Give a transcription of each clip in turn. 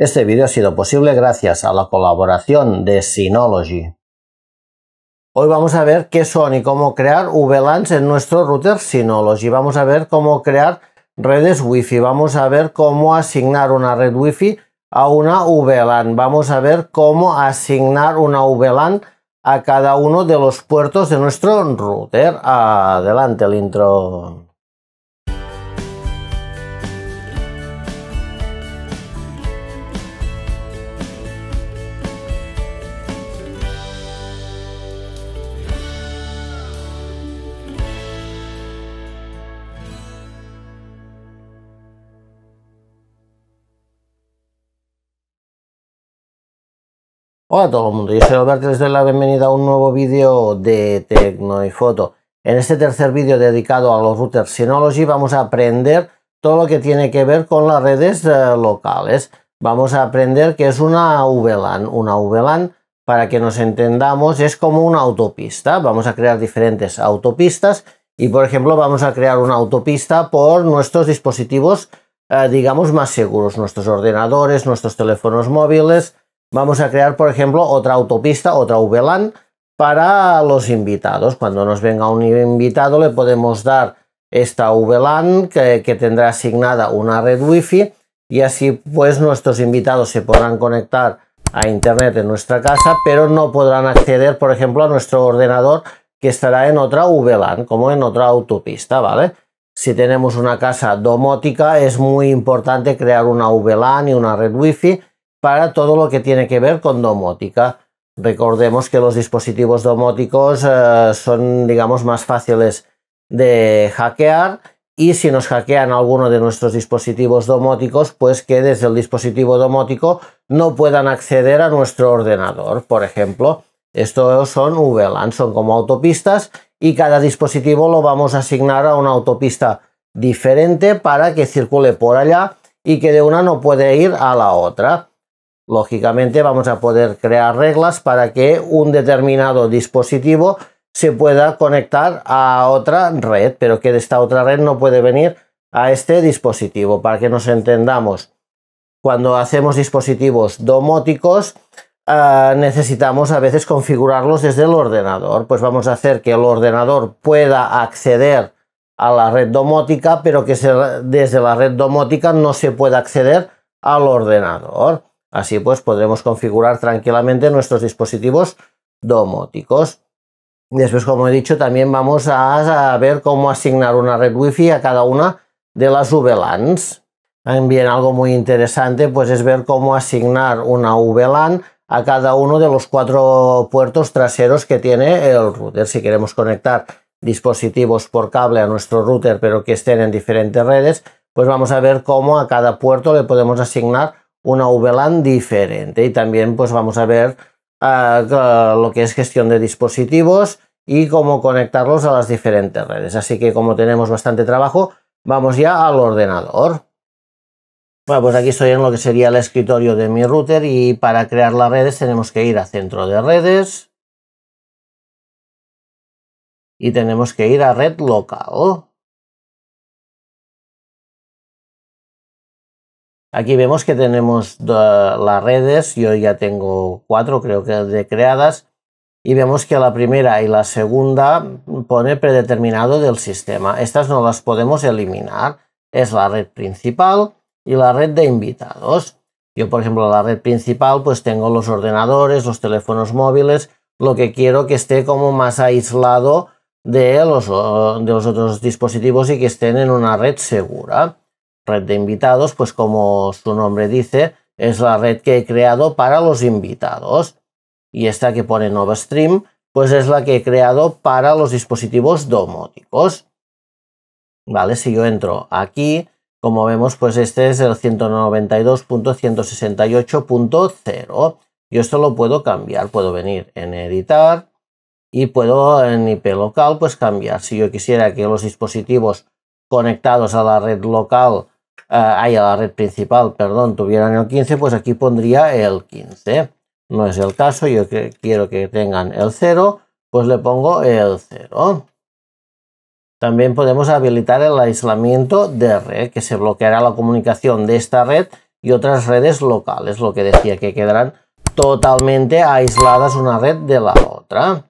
Este vídeo ha sido posible gracias a la colaboración de Synology. Hoy vamos a ver qué son y cómo crear VLANs en nuestro router Synology. Vamos a ver cómo crear redes Wi-Fi. Vamos a ver cómo asignar una red Wi-Fi a una VLAN. Vamos a ver cómo asignar una VLAN a cada uno de los puertos de nuestro router. Adelante el intro. Hola a todo el mundo, yo soy Alberto y les doy la bienvenida a un nuevo vídeo de Tecno y Foto. En este tercer vídeo dedicado a los routers Synology vamos a aprender todo lo que tiene que ver con las redes eh, locales. Vamos a aprender qué es una VLAN. Una VLAN, para que nos entendamos, es como una autopista. Vamos a crear diferentes autopistas y, por ejemplo, vamos a crear una autopista por nuestros dispositivos, eh, digamos, más seguros. Nuestros ordenadores, nuestros teléfonos móviles, Vamos a crear, por ejemplo, otra autopista, otra VLAN para los invitados. Cuando nos venga un invitado le podemos dar esta VLAN que, tendrá asignada una red Wi-Fi y así pues nuestros invitados se podrán conectar a internet en nuestra casa, pero no podrán acceder, por ejemplo, a nuestro ordenador que estará en otra VLAN, como en otra autopista, ¿vale? Si tenemos una casa domótica es muy importante crear una VLAN y una red Wi-Fi para todo lo que tiene que ver con domótica. Recordemos que los dispositivos domóticos eh, son, digamos, más fáciles de hackear y si nos hackean alguno de nuestros dispositivos domóticos, pues que desde el dispositivo domótico no puedan acceder a nuestro ordenador, por ejemplo. Estos son VLAN, son como autopistas y cada dispositivo lo vamos a asignar a una autopista diferente para que circule por allá y que de una no puede ir a la otra. Lógicamente vamos a poder crear reglas para que un determinado dispositivo se pueda conectar a otra red, pero que de esta otra red no puede venir a este dispositivo. Para que nos entendamos, cuando hacemos dispositivos domóticos, eh, necesitamos a veces configurarlos desde el ordenador. Pues vamos a hacer que el ordenador pueda acceder a la red domótica, pero que desde la red domótica no se pueda acceder al ordenador. Así pues podremos configurar tranquilamente nuestros dispositivos domóticos. Después, como he dicho, también vamos a, ver cómo asignar una red Wi-Fi a cada una de las VLANs. También algo muy interesante pues es ver cómo asignar una VLAN a cada uno de los cuatro puertos traseros que tiene el router. Si queremos conectar dispositivos por cable a nuestro router pero que estén en diferentes redes, pues vamos a ver cómo a cada puerto le podemos asignar una VLAN diferente. Y también pues vamos a ver ah, lo que es gestión de dispositivos y cómo conectarlos a las diferentes redes. Así que como tenemos bastante trabajo, vamos ya al ordenador. Bueno, pues aquí estoy en lo que sería el escritorio de mi router y para crear las redes tenemos que ir a centro de redes y tenemos que ir a red local. Aquí vemos que tenemos las redes, yo ya tengo cuatro creo que de creadas, y vemos que la primera y la segunda pone predeterminado del sistema. Estas no las podemos eliminar, es la red principal y la red de invitados. Yo, por ejemplo, la red principal, pues tengo los ordenadores, los teléfonos móviles, lo que quiero que esté como más aislado de los, de los otros dispositivos y que estén en una red segura red de invitados, pues como su nombre dice, es la red que he creado para los invitados. Y esta que pone NovaStream, pues es la que he creado para los dispositivos domóticos. Vale, si yo entro aquí, como vemos, pues este es el 192.168.0. Yo esto lo puedo cambiar, puedo venir en editar y puedo en IP local pues cambiar. Si yo quisiera que los dispositivos conectados a la red local hay ah, a la red principal, perdón, tuvieran el 15, pues aquí pondría el 15. No es el caso, yo quiero que tengan el 0, pues le pongo el 0. También podemos habilitar el aislamiento de red, que se bloqueará la comunicación de esta red y otras redes locales, lo que decía que quedarán totalmente aisladas una red de la otra.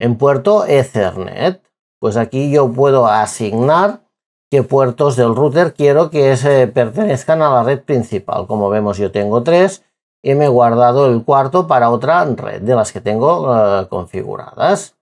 En puerto Ethernet, pues aquí yo puedo asignar qué puertos del router quiero que se pertenezcan a la red principal. Como vemos yo tengo tres y me he guardado el cuarto para otra red de las que tengo eh, configuradas.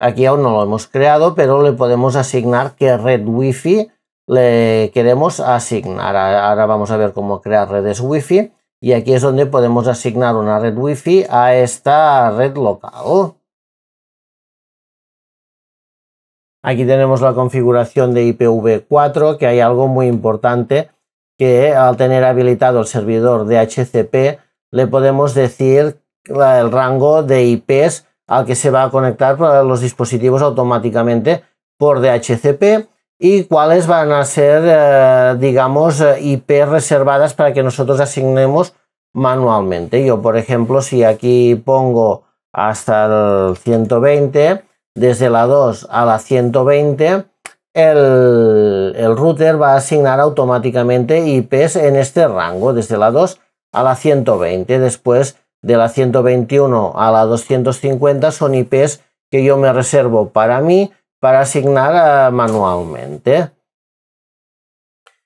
Aquí aún no lo hemos creado, pero le podemos asignar qué red Wi-Fi le queremos asignar. Ahora vamos a ver cómo crear redes Wi-Fi y aquí es donde podemos asignar una red Wi-Fi a esta red local. Aquí tenemos la configuración de IPv4, que hay algo muy importante, que al tener habilitado el servidor DHCP, le podemos decir el rango de IPs al que se va a conectar los dispositivos automáticamente por DHCP y cuáles van a ser, eh, digamos, eh, IP reservadas para que nosotros asignemos manualmente. Yo, por ejemplo, si aquí pongo hasta el 120, desde la 2 a la 120, el, el, router va a asignar automáticamente IPs en este rango, desde la 2 a la 120. Después de la 121 a la 250 son IPs que yo me reservo para mí para asignar eh, manualmente.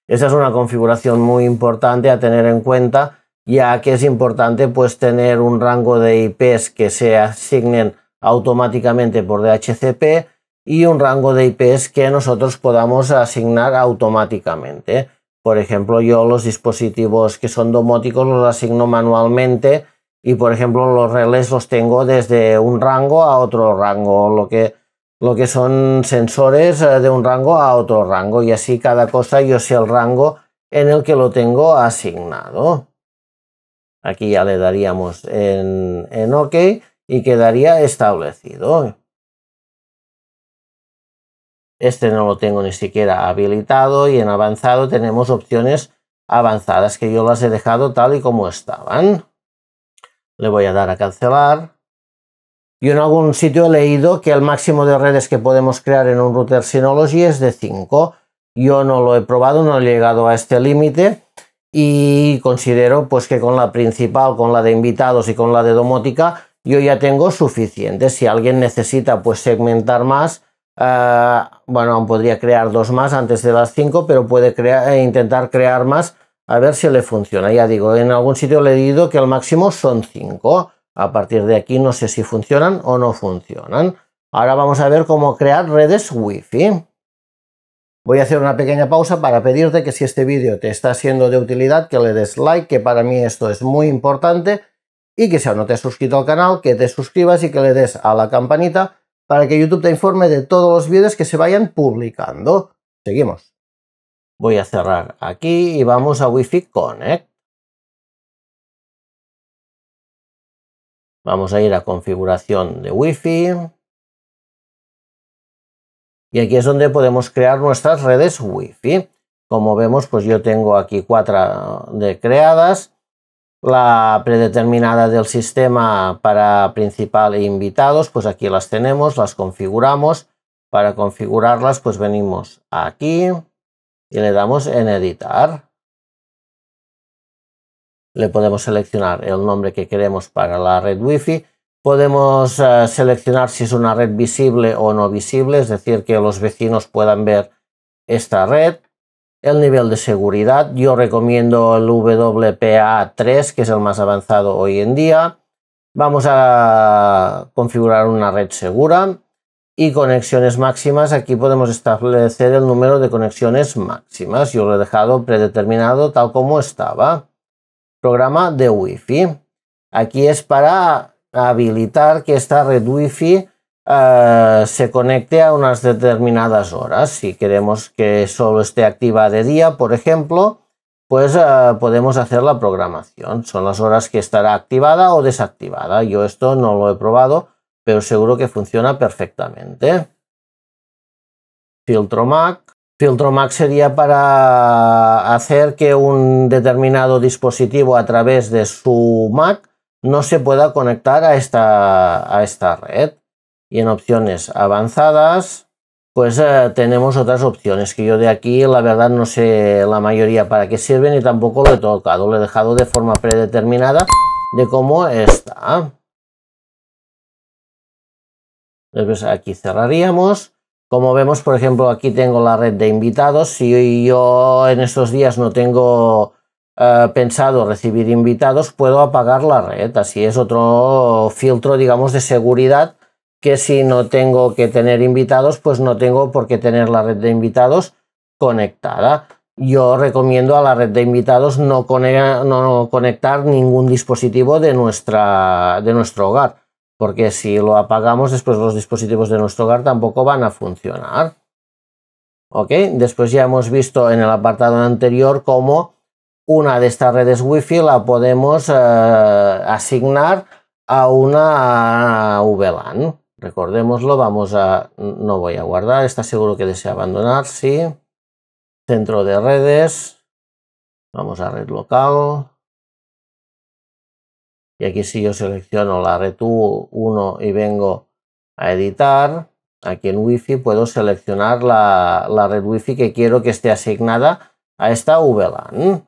Esa es una configuración muy importante a tener en cuenta, ya que es importante pues tener un rango de IPs que se asignen automáticamente por DHCP y un rango de IPs que nosotros podamos asignar automáticamente. Por ejemplo, yo los dispositivos que son domóticos los asigno manualmente y, por ejemplo, los relés los tengo desde un rango a otro rango, lo que, lo que son sensores eh, de un rango a otro rango y así cada cosa yo sé el rango en el que lo tengo asignado. Aquí ya le daríamos en OK y quedaría establecido. Este no lo tengo ni siquiera habilitado y en avanzado tenemos opciones avanzadas que yo las he dejado tal y como estaban. Le voy a dar a cancelar. Yo en algún sitio he leído que el máximo de redes que podemos crear en un router Synology es de 5. Yo no lo he probado, no he llegado a este límite y considero pues que con la principal, con la de invitados y con la de domótica yo ya tengo suficiente. Si alguien necesita pues segmentar más, eh, bueno, podría crear dos más antes de las cinco, pero puede crear, eh, intentar crear más a ver si le funciona. Ya digo, en algún sitio le he dicho que al máximo son cinco. A partir de aquí no sé si funcionan o no funcionan. Ahora vamos a ver cómo crear redes Wi-Fi. Voy a hacer una pequeña pausa para pedirte que si este vídeo te está siendo de utilidad, que le des like, que para mí esto es muy importante y que si aún no te has suscrito al canal, que te suscribas y que le des a la campanita para que YouTube te informe de todos los vídeos que se vayan publicando. Seguimos. Voy a cerrar aquí y vamos a Wi-Fi Connect. Vamos a ir a configuración de Wi-Fi. Y aquí es donde podemos crear nuestras redes Wi-Fi. Como vemos, pues yo tengo aquí cuatro de creadas la predeterminada del sistema para principal e invitados, pues aquí las tenemos, las configuramos. Para configurarlas, pues venimos aquí y le damos en editar. Le podemos seleccionar el nombre que queremos para la red wifi Podemos eh, seleccionar si es una red visible o no visible, es decir, que los vecinos puedan ver esta red. El nivel de seguridad, yo recomiendo el WPA3, que es el más avanzado hoy en día. Vamos a configurar una red segura y conexiones máximas. Aquí podemos establecer el número de conexiones máximas. Yo lo he dejado predeterminado tal como estaba. Programa de Wi-Fi. Aquí es para habilitar que esta red Wi-Fi eh, se conecte a unas determinadas horas. Si queremos que solo esté activa de día, por ejemplo, pues eh, podemos hacer la programación. Son las horas que estará activada o desactivada. Yo esto no lo he probado, pero seguro que funciona perfectamente. Filtro Mac. Filtro Mac sería para hacer que un determinado dispositivo a través de su Mac no se pueda conectar a esta, a esta red. Y en opciones avanzadas, pues eh, tenemos otras opciones que yo de aquí la verdad no sé la mayoría para qué sirven y tampoco lo he tocado, lo he dejado de forma predeterminada de cómo está. Después aquí cerraríamos. Como vemos, por ejemplo, aquí tengo la red de invitados. Si yo en estos días no tengo eh, pensado recibir invitados, puedo apagar la red. Así es otro filtro, digamos, de seguridad que si no tengo que tener invitados, pues no tengo por qué tener la red de invitados conectada. Yo recomiendo a la red de invitados no, conectar ningún dispositivo de, nuestra, de nuestro hogar, porque si lo apagamos, después los dispositivos de nuestro hogar tampoco van a funcionar. ¿Ok? Después ya hemos visto en el apartado anterior cómo una de estas redes Wi-Fi la podemos eh, asignar a una VLAN. Recordémoslo, vamos a, no voy a guardar, está seguro que desea abandonar, sí. Centro de redes, vamos a red local. Y aquí si yo selecciono la red U1 y vengo a editar, aquí en Wi-Fi puedo seleccionar la, la red Wi-Fi que quiero que esté asignada a esta VLAN.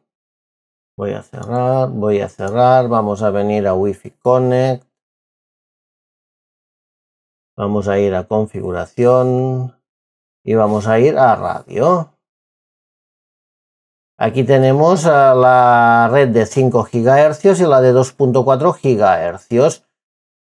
Voy a cerrar, voy a cerrar, vamos a venir a Wi-Fi Connect. Vamos a ir a configuración y vamos a ir a radio. Aquí tenemos eh, la red de 5 GHz y la de 2.4 GHz.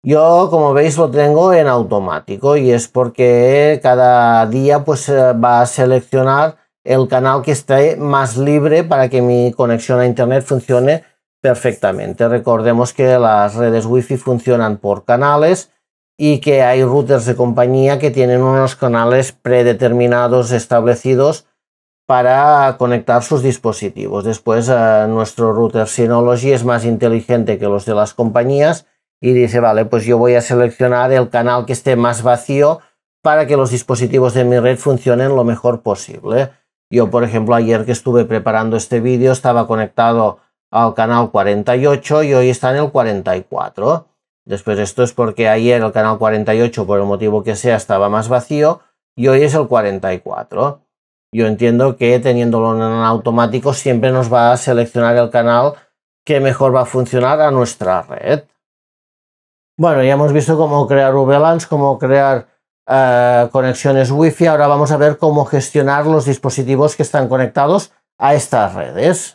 Yo, como veis, lo tengo en automático y es porque cada día pues, eh, va a seleccionar el canal que esté más libre para que mi conexión a Internet funcione perfectamente. Recordemos que las redes Wi-Fi funcionan por canales y que hay routers de compañía que tienen unos canales predeterminados establecidos para conectar sus dispositivos. Después eh, nuestro router Synology es más inteligente que los de las compañías y dice, vale, pues yo voy a seleccionar el canal que esté más vacío para que los dispositivos de mi red funcionen lo mejor posible. Yo, por ejemplo, ayer que estuve preparando este vídeo estaba conectado al canal 48 y hoy está en el 44. Después esto es porque ayer el canal 48, por el motivo que sea, estaba más vacío y hoy es el 44. Yo entiendo que teniéndolo en automático siempre nos va a seleccionar el canal que mejor va a funcionar a nuestra red. Bueno, ya hemos visto cómo crear VLANs, cómo crear eh, conexiones Wi-Fi. Ahora vamos a ver cómo gestionar los dispositivos que están conectados a estas redes.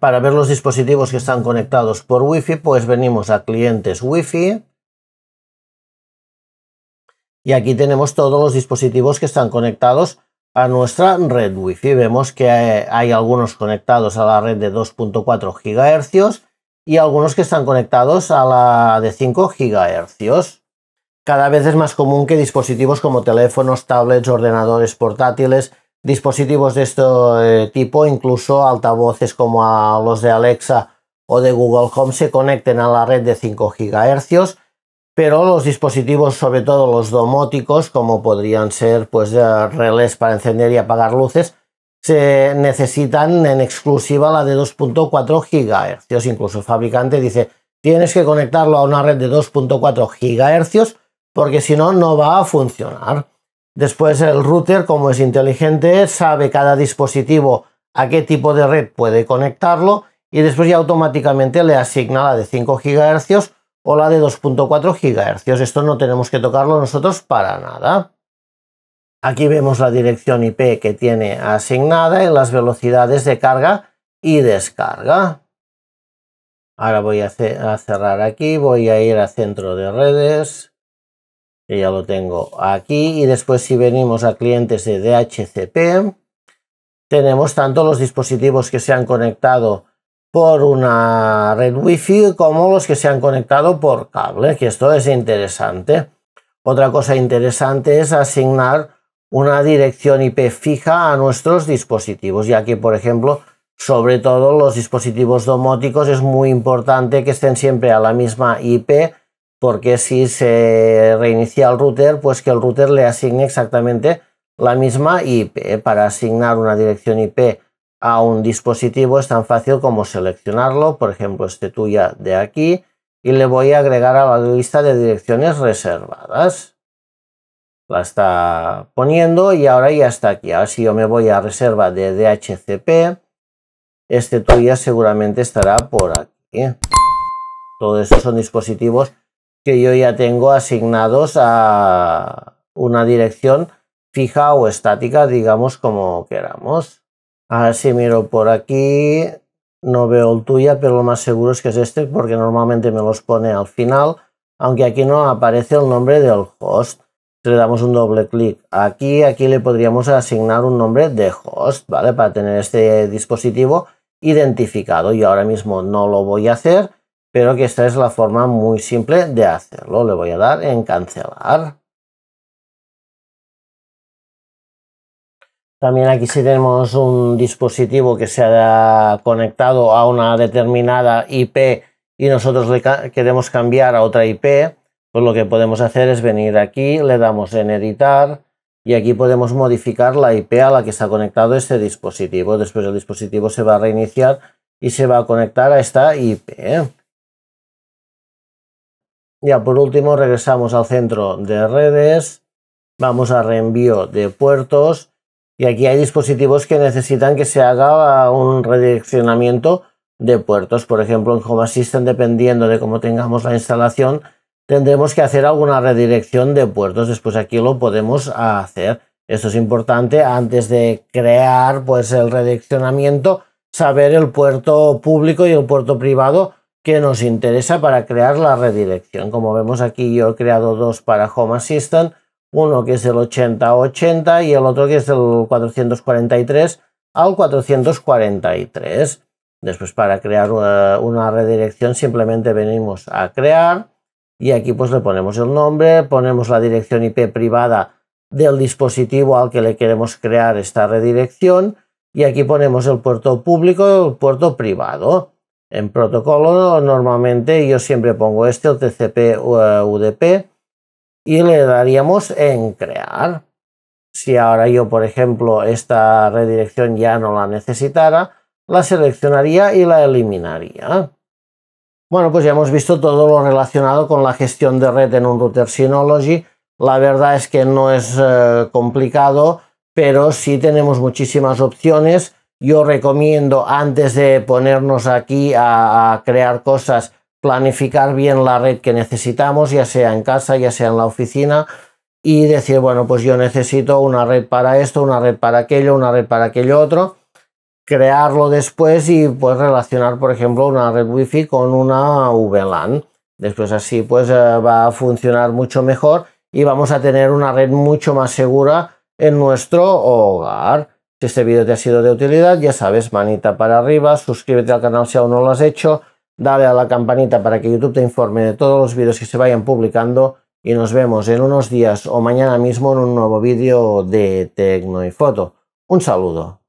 Para ver los dispositivos que están conectados por Wi-Fi, pues venimos a clientes Wi-Fi. Y aquí tenemos todos los dispositivos que están conectados a nuestra red Wi-Fi. Vemos que eh, hay algunos conectados a la red de 2.4 GHz y algunos que están conectados a la de 5 GHz. Cada vez es más común que dispositivos como teléfonos, tablets, ordenadores portátiles dispositivos de este eh, tipo, incluso altavoces como los de Alexa o de Google Home se conecten a la red de 5 GHz, pero los dispositivos, sobre todo los domóticos, como podrían ser pues eh, relés para encender y apagar luces, se necesitan en exclusiva la de 2.4 GHz. Incluso el fabricante dice, tienes que conectarlo a una red de 2.4 GHz porque si no, no va a funcionar. Después el router, como es inteligente, sabe cada dispositivo a qué tipo de red puede conectarlo y después ya automáticamente le asigna la de 5 GHz o la de 2.4 GHz. Esto no tenemos que tocarlo nosotros para nada. Aquí vemos la dirección IP que tiene asignada y las velocidades de carga y descarga. Ahora voy a cerrar aquí, voy a ir a centro de redes y ya lo tengo aquí y después si venimos a clientes de DHCP tenemos tanto los dispositivos que se han conectado por una red Wi-Fi como los que se han conectado por cable que esto es interesante otra cosa interesante es asignar una dirección IP fija a nuestros dispositivos ya que por ejemplo sobre todo los dispositivos domóticos es muy importante que estén siempre a la misma IP porque si se reinicia el router, pues que el router le asigne exactamente la misma IP. Para asignar una dirección IP a un dispositivo es tan fácil como seleccionarlo, por ejemplo, este tuya de aquí, y le voy a agregar a la lista de direcciones reservadas. La está poniendo y ahora ya está aquí. Ahora si yo me voy a reserva de DHCP, este tuya seguramente estará por aquí. Todos estos son dispositivos que yo ya tengo asignados a una dirección fija o estática, digamos como queramos. ver si miro por aquí, no veo el tuya, pero lo más seguro es que es este porque normalmente me los pone al final, aunque aquí no aparece el nombre del host. le damos un doble clic aquí, aquí le podríamos asignar un nombre de host, ¿vale? Para tener este dispositivo identificado. y ahora mismo no lo voy a hacer, pero que esta es la forma muy simple de hacerlo. Le voy a dar en cancelar. También aquí si tenemos un dispositivo que se ha conectado a una determinada IP y nosotros le queremos cambiar a otra IP, pues lo que podemos hacer es venir aquí, le damos en editar y aquí podemos modificar la IP a la que está conectado este dispositivo. Después el dispositivo se va a reiniciar y se va a conectar a esta IP. Ya por último regresamos al centro de redes, vamos a reenvío de puertos y aquí hay dispositivos que necesitan que se haga un redireccionamiento de puertos. Por ejemplo, en Home Assistant, dependiendo de cómo tengamos la instalación, tendremos que hacer alguna redirección de puertos. Después aquí lo podemos hacer. Esto es importante antes de crear pues el redireccionamiento, saber el puerto público y el puerto privado que nos interesa para crear la redirección. Como vemos aquí yo he creado dos para Home Assistant, uno que es el 8080 y el otro que es el 443 al 443. Después para crear una, redirección simplemente venimos a crear y aquí pues le ponemos el nombre, ponemos la dirección IP privada del dispositivo al que le queremos crear esta redirección y aquí ponemos el puerto público y el puerto privado. En protocolo normalmente yo siempre pongo este o TCP eh, UDP y le daríamos en crear. Si ahora yo, por ejemplo, esta redirección ya no la necesitara, la seleccionaría y la eliminaría. Bueno, pues ya hemos visto todo lo relacionado con la gestión de red en un router Synology. La verdad es que no es eh, complicado, pero sí tenemos muchísimas opciones yo recomiendo antes de ponernos aquí a, crear cosas, planificar bien la red que necesitamos, ya sea en casa, ya sea en la oficina, y decir, bueno, pues yo necesito una red para esto, una red para aquello, una red para aquello otro, crearlo después y pues relacionar, por ejemplo, una red Wi-Fi con una VLAN. Después así pues eh, va a funcionar mucho mejor y vamos a tener una red mucho más segura en nuestro hogar. Si este vídeo te ha sido de utilidad, ya sabes, manita para arriba, suscríbete al canal si aún no lo has hecho, dale a la campanita para que YouTube te informe de todos los vídeos que se vayan publicando y nos vemos en unos días o mañana mismo en un nuevo vídeo de Tecno y Foto. Un saludo.